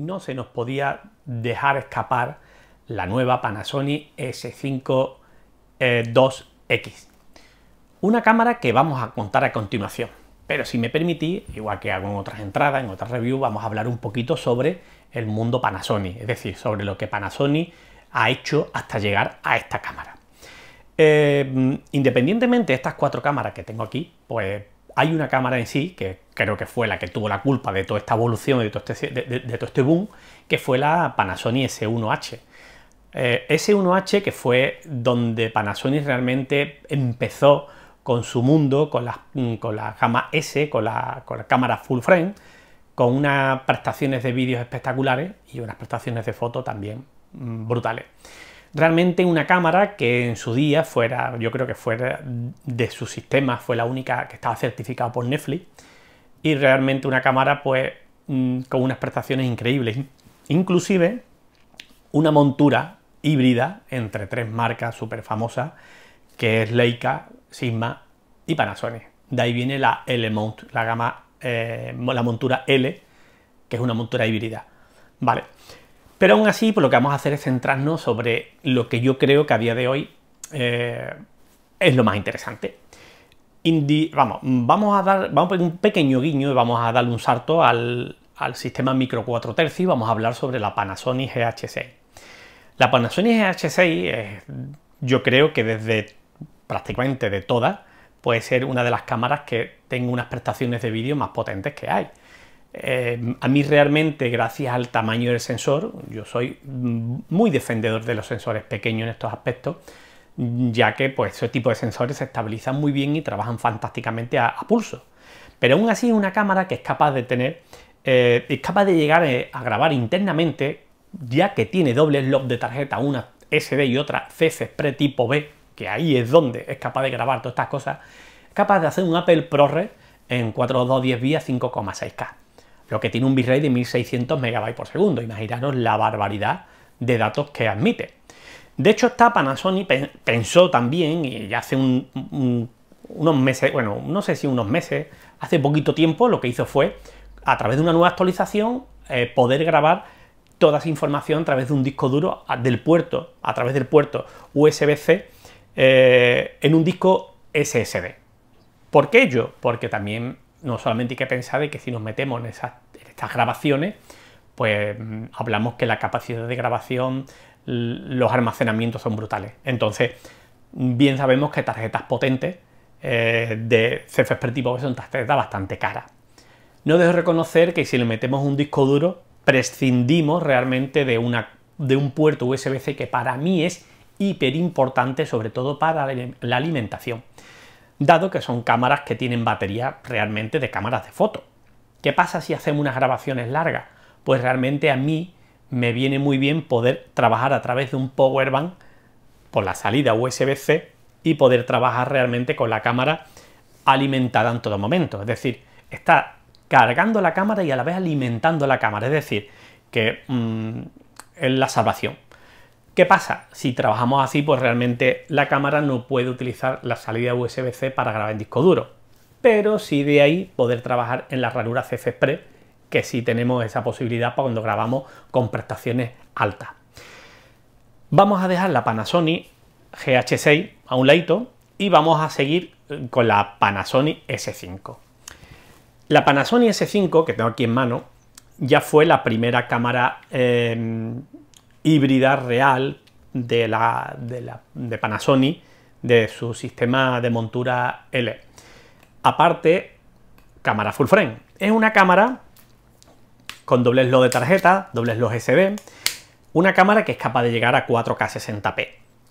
no se nos podía dejar escapar la nueva Panasonic S5 eh, x Una cámara que vamos a contar a continuación. Pero si me permitís, igual que hago en otras entradas, en otras reviews, vamos a hablar un poquito sobre el mundo Panasonic, es decir, sobre lo que Panasonic ha hecho hasta llegar a esta cámara. Eh, independientemente de estas cuatro cámaras que tengo aquí, pues hay una cámara en sí, que creo que fue la que tuvo la culpa de toda esta evolución, de este, de, todo este boom, que fue la Panasonic S1H. Eh, S1H que fue donde Panasonic realmente empezó con su mundo, con la, mm, con la gama S, con la, con cámara full frame, con unas prestaciones de vídeos espectaculares y unas prestaciones de foto también mm, brutales. Realmente una cámara que en su día fuera, yo creo que fuera de su sistema, fue la única que estaba certificada por Netflix. Y realmente una cámara pues mm, con unas prestaciones increíbles. Inclusive una montura híbrida entre tres marcas súper famosas, que es Leica, Sigma y Panasonic. De ahí viene la L-Mount, la gama, eh, la montura L, que es una montura híbrida. Vale, pero aún así, pues, lo que vamos a hacer es centrarnos sobre lo que yo creo que a día de hoy eh, es lo más interesante. vamos, vamos a dar vamos a un pequeño guiño y vamos a darle un salto al, sistema micro 4 tercios y vamos a hablar sobre la Panasonic GH6. La Panasonic GH6 yo creo que desde prácticamente de todas puede ser una de las cámaras que tenga unas prestaciones de vídeo más potentes que hay. Em, a mí realmente, gracias al tamaño del sensor, yo soy mm, muy defendedor de los sensores pequeños en estos aspectos, ya que pues ese tipo de sensores se estabilizan muy bien y trabajan fantásticamente a, pulso. Pero aún así es una cámara que es capaz de tener, eh, es capaz de llegar eh, a grabar internamente, ya que tiene doble slot de tarjeta, una SD y otra pre tipo B, que ahí es donde es capaz de grabar todas estas cosas, es capaz de hacer un Apple ProRes en 4.2.10 vía 5,6K lo que tiene un bitrate de 1600 megabytes por segundo. Imaginaros la barbaridad de datos que admite. De hecho, esta Panasonic pensó también, y ya hace unos meses, bueno, no sé si unos meses, hace poquito tiempo lo que hizo fue, a través de una nueva actualización, eh, poder grabar toda esa información a través de un disco duro del puerto, a través del puerto USB-C, eh, en un disco SSD. ¿Por qué ello? Porque también no solamente hay que pensar de que si nos metemos en, estas grabaciones, pues mm, hablamos que la capacidad de grabación, los almacenamientos son brutales. Entonces, bien sabemos que tarjetas potentes eh, de CFSP tipo son tarjetas bastante caras. No dejo reconocer que si le metemos un disco duro, prescindimos realmente de, de un puerto USB-C que para mí es hiper importante, sobre todo para la alimentación dado que son cámaras que tienen batería realmente de cámaras de foto. ¿Qué pasa si hacemos unas grabaciones largas? Pues realmente a mí me viene muy bien poder trabajar a través de un power bank por la salida USB-C y poder trabajar realmente con la cámara alimentada en todo momento. Es decir, está cargando la cámara y a la vez alimentando la cámara. Es decir, que mm, es la salvación. ¿Qué pasa? Si trabajamos así, pues realmente la cámara no puede utilizar la salida USB-C para grabar en disco duro. Pero sí de ahí poder trabajar en la ranura CF que sí tenemos esa posibilidad para cuando grabamos con prestaciones altas. Vamos a dejar la Panasonic GH6 a un ladito y vamos a seguir con la Panasonic S5. La Panasonic S5, que tengo aquí en mano, ya fue la primera cámara eh, híbrida real de, la, de, Panasonic, de su sistema de montura L. Aparte, cámara full frame. Es una cámara con doble slot de tarjeta, doble slot SD, una cámara que es capaz de llegar a 4K 60p,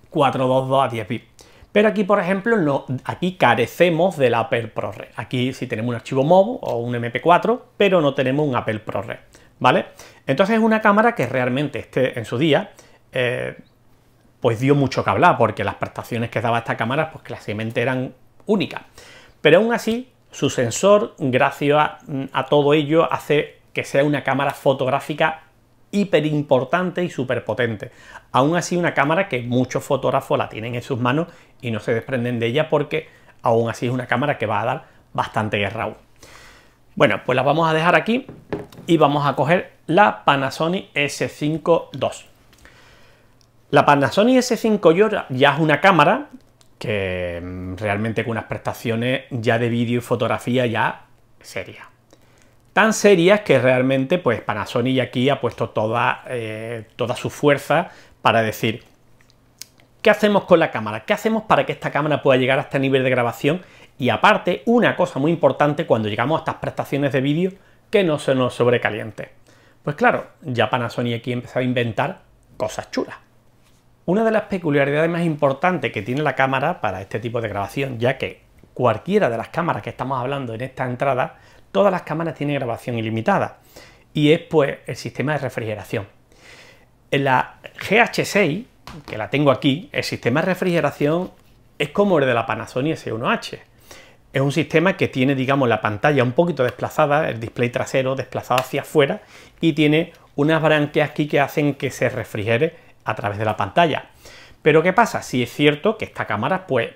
422 a 10 p Pero aquí, por ejemplo, no, aquí carecemos del Apple ProRes. Aquí sí tenemos un archivo MOV o un MP4, pero no tenemos un Apple ProRes. ¿vale? Entonces es una cámara que realmente este, en su día eh, pues dio mucho que hablar porque las prestaciones que daba esta cámara pues clásicamente eran únicas. Pero aún así su sensor gracias a, mm, a todo ello hace que sea una cámara fotográfica hiper importante y súper potente. Aún así una cámara que muchos fotógrafos la tienen en sus manos y no se desprenden de ella porque aún así es una cámara que va a dar bastante guerra bueno, pues las vamos a dejar aquí y vamos a coger la Panasonic S5 II. La Panasonic S5 II ya es una cámara que mm, realmente con unas prestaciones ya de vídeo y fotografía ya serias. Tan serias que realmente pues Panasonic aquí ha puesto toda, eh, toda su fuerza para decir, ¿qué hacemos con la cámara? ¿Qué hacemos para que esta cámara pueda llegar a este nivel de grabación y aparte, una cosa muy importante cuando llegamos a estas prestaciones de vídeo, que no se nos sobrecaliente. Pues claro, ya Panasonic aquí empezó a inventar cosas chulas. Una de las peculiaridades más importantes que tiene la cámara para este tipo de grabación, ya que cualquiera de las cámaras que estamos hablando en esta entrada, todas las cámaras tienen grabación ilimitada, y es pues el sistema de refrigeración. En la GH6, que la tengo aquí, el sistema de refrigeración es como el de la Panasonic S1H es un sistema que tiene, digamos, la pantalla un poquito desplazada, el display trasero desplazado hacia afuera y tiene unas branquias aquí que hacen que se refrigere a través de la pantalla. Pero ¿qué pasa? Si es cierto que esta cámara pues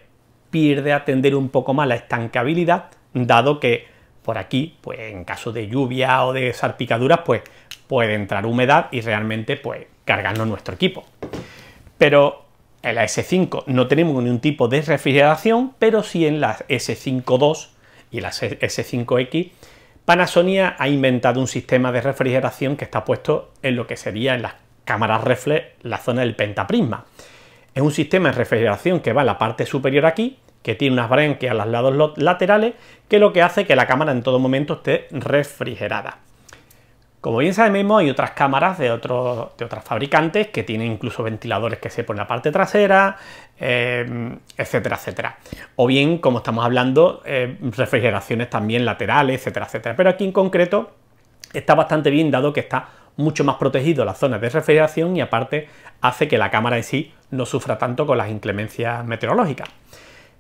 pierde atender un poco más la estancabilidad, dado que por aquí, pues en caso de lluvia o de salpicaduras, pues puede entrar humedad y realmente pues cargarnos nuestro equipo. Pero en la S5 no tenemos ningún tipo de refrigeración, pero sí en la S5.2 y la S5X Panasonic ha inventado un sistema de refrigeración que está puesto en lo que sería en las cámaras reflex la zona del pentaprisma. Es un sistema de refrigeración que va a la parte superior aquí, que tiene unas branquias a los lados laterales, que lo que hace que la cámara en todo momento esté refrigerada. Como bien sabemos, hay otras cámaras de, otros de otras fabricantes que tienen incluso ventiladores que se ponen en la parte trasera, eh, etcétera, etcétera. O bien, como estamos hablando, eh, refrigeraciones también laterales, etcétera, etcétera. Pero aquí en concreto está bastante bien dado que está mucho más protegido las zonas de refrigeración y aparte hace que la cámara en sí no sufra tanto con las inclemencias meteorológicas.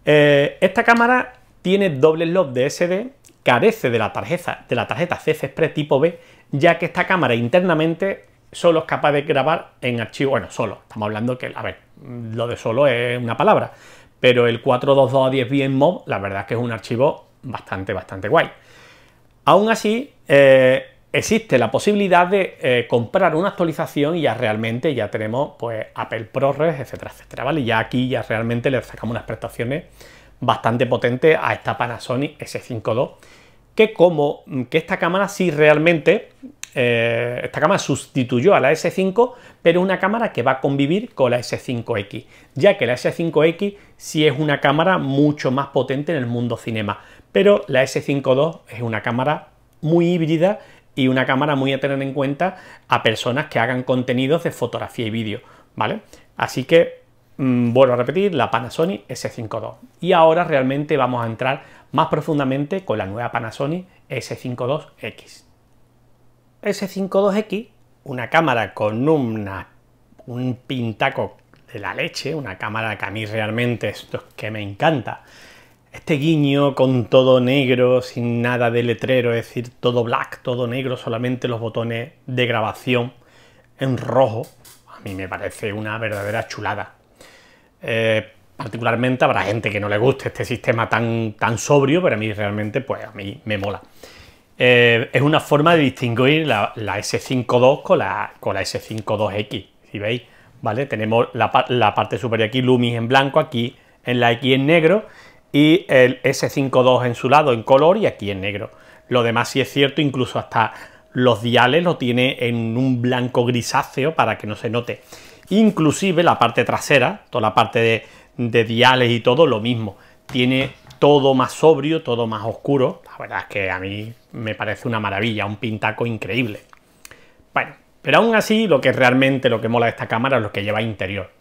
Eh, esta cámara tiene doble slot de SD, carece de la tarjeta, de la tarjeta CC Express tipo B ya que esta cámara internamente solo es capaz de grabar en archivo, bueno, solo, estamos hablando que, a ver, lo de solo es una palabra, pero el 4.2.2A10B 42210 mob la verdad es que es un archivo bastante, bastante guay. Aún así, eh, existe la posibilidad de eh, comprar una actualización y ya realmente ya tenemos pues Apple ProRes, etcétera, etcétera, ¿vale? Ya aquí ya realmente le sacamos unas prestaciones bastante potentes a esta Panasonic S52 5 que como mm, que esta cámara sí realmente, eh, esta cámara sustituyó a la S5, pero es una cámara que va a convivir con la S5X, ya que la S5X sí es una cámara mucho más potente en el mundo cinema, pero la S5 II es una cámara muy híbrida y una cámara muy a tener en cuenta a personas que hagan contenidos de fotografía y vídeo, ¿vale? Así que mm, vuelvo a repetir, la Panasonic S5 II. Y ahora realmente vamos a entrar más profundamente con la nueva Panasonic S52X. S52X, una cámara con un pintaco de la leche, una cámara que a mí realmente es que me encanta. Este guiño con todo negro, sin nada de letrero, es decir, todo black, todo negro, solamente los botones de grabación en rojo, a mí me parece una verdadera chulada. Eh, particularmente habrá gente que no le guste este sistema tan, tan sobrio, pero a mí realmente, pues a mí me mola. Eh, es una forma de distinguir la, S52 con la, con la S52X, si veis, ¿vale? Tenemos la, parte superior aquí, Lumis en blanco, aquí en la X en negro, y el S52 en su lado en color y aquí en negro. Lo demás sí es cierto, incluso hasta los diales lo tiene en un blanco grisáceo para que no se note. Inclusive la parte trasera, toda la parte de de diales y todo, lo mismo. Tiene todo más sobrio, todo más oscuro. La verdad es que a mí me parece una maravilla, un pintaco increíble. Bueno, pero aún así lo que realmente lo que mola de esta cámara es lo que lleva interior.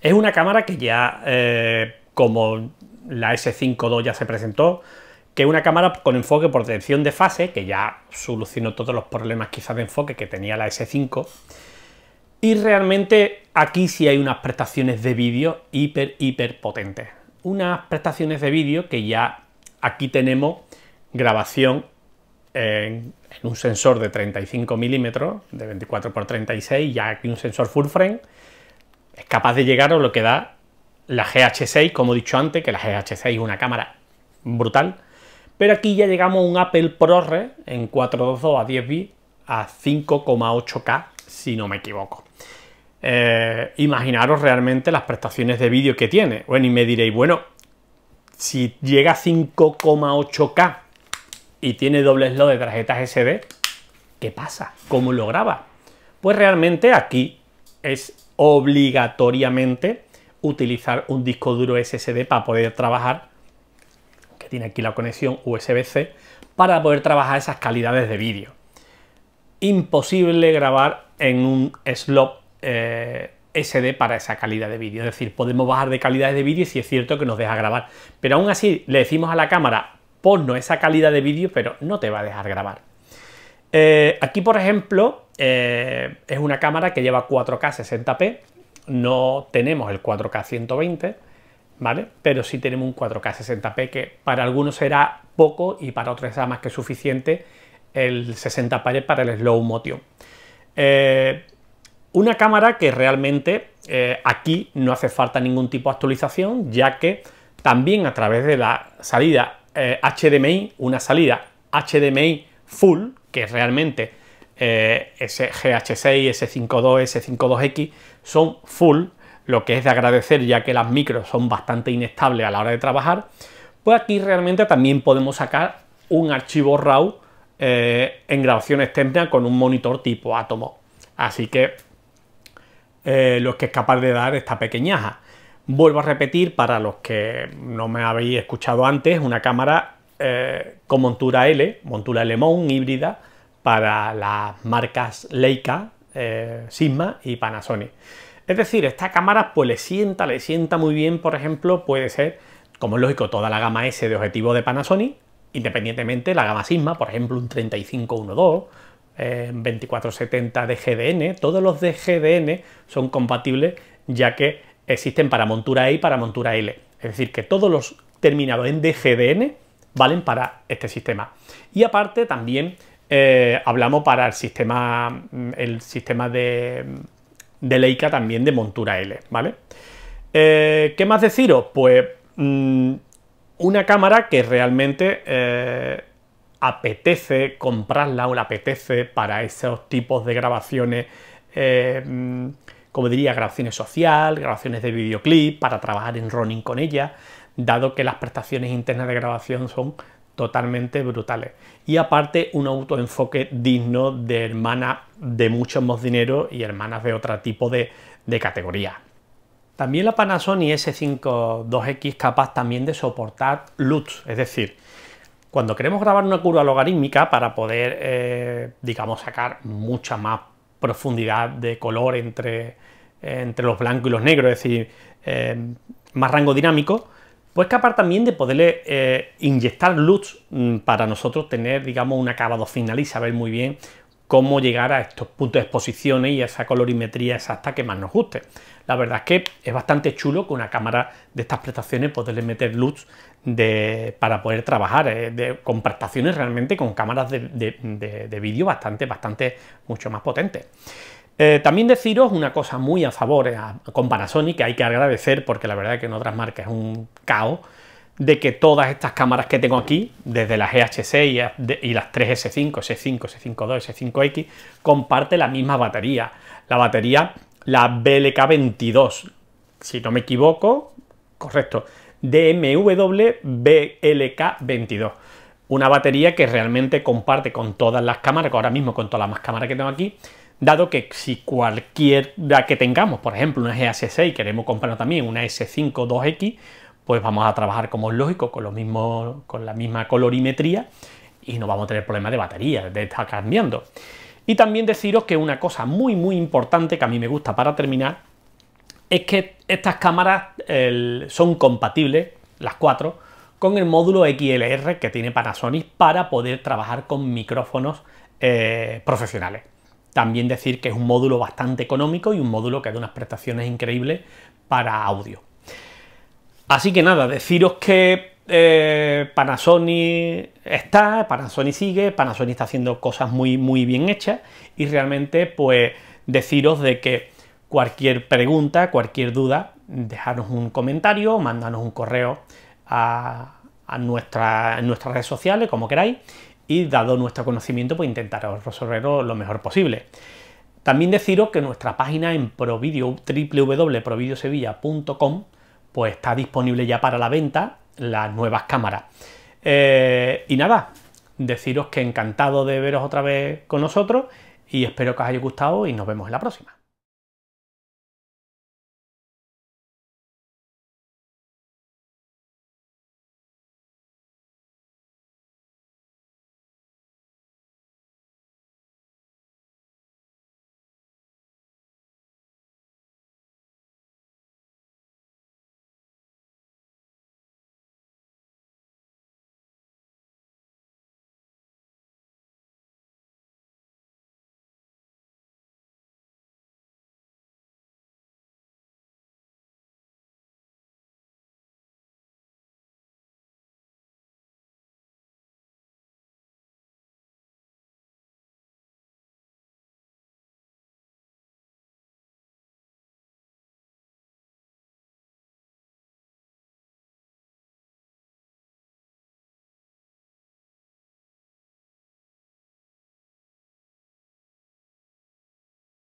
Es una cámara que ya, eh, como la S5 II ya se presentó, que es una cámara con enfoque por detección de fase, que ya solucionó todos los problemas quizás de enfoque que tenía la S5, y realmente aquí sí hay unas prestaciones de vídeo hiper, hiper potentes. Unas prestaciones de vídeo que ya aquí tenemos grabación en, un sensor de 35 milímetros, de 24 x 36, ya aquí un sensor full frame, es capaz de llegar a lo que da la GH6, como he dicho antes, que la GH6 es una cámara brutal, pero aquí ya llegamos a un Apple ProRes en 422 a 10 bits a 5,8K si no me equivoco. Eh, imaginaros realmente las prestaciones de vídeo que tiene. Bueno, y me diréis, bueno, si llega a 5,8K y tiene doble slot de tarjetas SD, ¿qué pasa? ¿Cómo lo graba? Pues realmente aquí es obligatoriamente utilizar un disco duro SSD para poder trabajar, que tiene aquí la conexión USB-C, para poder trabajar esas calidades de vídeo. Imposible grabar en un slot eh, SD para esa calidad de vídeo. Es decir, podemos bajar de calidad de vídeo si es cierto que nos deja grabar. Pero aún así le decimos a la cámara, ponnos esa calidad de vídeo, pero no te va a dejar grabar. Eh, aquí, por ejemplo, eh, es una cámara que lleva 4K 60p. No tenemos el 4K 120, ¿vale? Pero sí tenemos un 4K 60p que para algunos será poco y para otros será más que suficiente el 60p para el slow motion. Eh, una cámara que realmente eh, aquí no hace falta ningún tipo de actualización, ya que también a través de la salida HDMI, eh, una salida HDMI full, que realmente eh, GH6, S52, S52X son full, lo que es de agradecer ya que las micros son bastante inestables a la hora de trabajar, pues aquí realmente también podemos sacar un archivo RAW eh, en grabación externa con un monitor tipo átomo. Así que eh, lo que es capaz de dar esta pequeñaja. Vuelvo a repetir, para los que no me habéis escuchado antes, una cámara eh, con montura L, montura L híbrida, para las marcas Leica, Sigma y Panasonic. Es decir, esta cámara pues le sienta, le sienta muy bien, por ejemplo, puede ser, como es lógico, toda la gama S de objetivo de Panasonic, Independientemente, la gama Sigma, por ejemplo, un 3512, 2470 eh, de GDN, todos los de GDN son compatibles ya que existen para montura E y para montura L. Es decir, que todos los terminados en DGDN valen para este sistema. Y aparte también eh, hablamos para el sistema, mm, el sistema de, de Leica también de montura L, ¿vale? Eh, ¿Qué más deciros? Pues mm, una cámara que realmente eh, apetece comprarla o la apetece para esos tipos de grabaciones, eh, como diría, grabaciones social, grabaciones de videoclip, para trabajar en running con ella, dado que las prestaciones internas de grabación son totalmente brutales. Y aparte un autoenfoque digno de hermanas de mucho más dinero y hermanas de otro tipo de, de categoría. También la Panasonic S5 2X capaz también de soportar LUTs, es decir, cuando queremos grabar una curva logarítmica para poder, eh, digamos, sacar mucha más profundidad de color entre, entre los blancos y los negros, es decir, eh, más rango dinámico, pues capaz también de poderle eh, inyectar LUTs mm, para nosotros tener, digamos, un acabado final y saber muy bien cómo llegar a estos puntos de exposiciones y a esa colorimetría exacta que más nos guste. La verdad es que es bastante chulo con una cámara de estas prestaciones poderle meter luz para poder trabajar eh, con prestaciones realmente con cámaras de, vídeo bastante, bastante, mucho más potentes. Eh, también deciros una cosa muy a favor eh, con Panasonic que hay que agradecer porque la verdad es que en otras marcas es un caos de que todas estas cámaras que tengo aquí, desde las la 6 y, las 3S5, S5, 52 s S5X, comparte la misma batería. La batería, la BLK22, si no me equivoco, correcto, DMW-BLK22. Una batería que realmente comparte con todas las cámaras, ahora mismo con todas las más cámaras que tengo aquí, dado que si cualquiera que tengamos, por ejemplo, una GH6 queremos comprar también una S5-2X, pues vamos a trabajar como es lógico, con, lo mismo, con la misma colorimetría y no vamos a tener problemas de batería, de estar cambiando. Y también deciros que una cosa muy muy importante que a mí me gusta para terminar es que estas cámaras son compatibles, las cuatro, con el módulo XLR que tiene Panasonic para poder trabajar con micrófonos eh, profesionales. También decir que es un módulo bastante económico y un módulo que da unas prestaciones increíbles para audio. Así que nada, deciros que eh, Panasonic está, Panasonic sigue, Panasonic está haciendo cosas muy, muy bien hechas y realmente pues deciros de que cualquier pregunta, cualquier duda, dejarnos un comentario, mándanos un correo a, nuestras redes sociales, como queráis, y dado nuestro conocimiento, pues intentaros resolverlo lo mejor posible. También deciros que nuestra página en Providio, www.providiosevilla.com, pues está disponible ya para la venta las nuevas cámaras. Eh, y nada, deciros que encantado de veros otra vez con nosotros y espero que os haya gustado y nos vemos en la próxima.